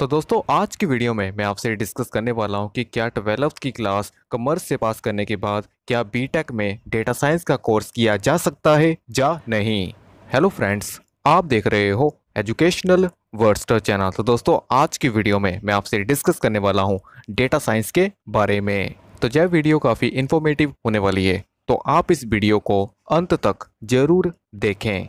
तो दोस्तों आज की वीडियो में मैं आपसे डिस्कस करने वाला हूं कि क्या ट्वेल्थ की क्लास कॉमर्स से पास करने के बाद क्या बीटेक में डेटा साइंस का कोर्स किया जा सकता है या नहीं हेलो फ्रेंड्स आप देख रहे हो एजुकेशनल वर्स्टर चैनल तो दोस्तों आज की वीडियो में मैं आपसे डिस्कस करने वाला हूँ डेटा साइंस के बारे में तो यह वीडियो काफ़ी इन्फॉर्मेटिव होने वाली है तो आप इस वीडियो को अंत तक जरूर देखें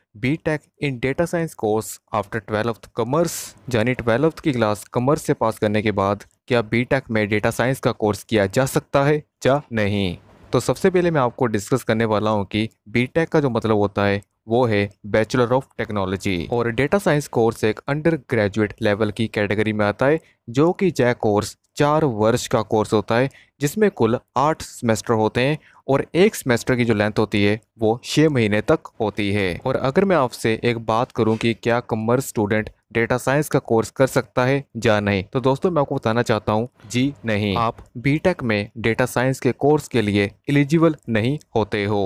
B tech in data science course after twelfth commerce यानी ट्वेल्थ की क्लास कॉमर्स से पास करने के बाद क्या बी टेक में डेटा साइंस का कोर्स किया जा सकता है या नहीं तो सबसे पहले मैं आपको डिस्कस करने वाला हूँ कि बी टेक का जो मतलब होता है वो है बैचलर ऑफ टेक्नोलॉजी और डेटा साइंस कोर्स एक अंडर ग्रेजुएट लेवल की कैटेगरी में आता है जो कि जय कोर्स चार वर्ष का कोर्स होता है जिसमें कुल आठ सेमेस्टर होते हैं और एक सेमेस्टर की जो लेंथ होती है वो छः महीने तक होती है और अगर मैं आपसे एक बात करूं कि क्या कमर्स स्टूडेंट डेटा साइंस का कोर्स कर सकता है या नहीं तो दोस्तों मैं आपको बताना चाहता हूं जी नहीं आप बीटेक में डेटा साइंस के कोर्स के लिए एलिजिबल नहीं होते हो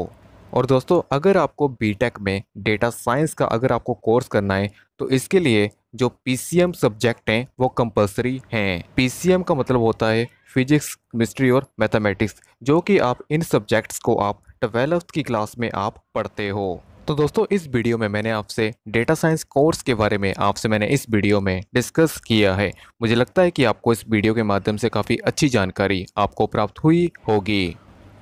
और दोस्तों अगर आपको बीटेक में डेटा साइंस का अगर आपको कोर्स करना है तो इसके लिए जो पीसीएम सब्जेक्ट हैं वो कंपलसरी हैं पीसीएम का मतलब होता है फिजिक्स मिस्ट्री और मैथमेटिक्स जो कि आप इन सब्जेक्ट्स को आप ट्वेल्थ की क्लास में आप पढ़ते हो तो दोस्तों इस वीडियो में मैंने आपसे डेटा साइंस कोर्स के बारे में आपसे मैंने इस वीडियो में डिस्कस किया है मुझे लगता है कि आपको इस वीडियो के माध्यम से काफ़ी अच्छी जानकारी आपको प्राप्त हुई होगी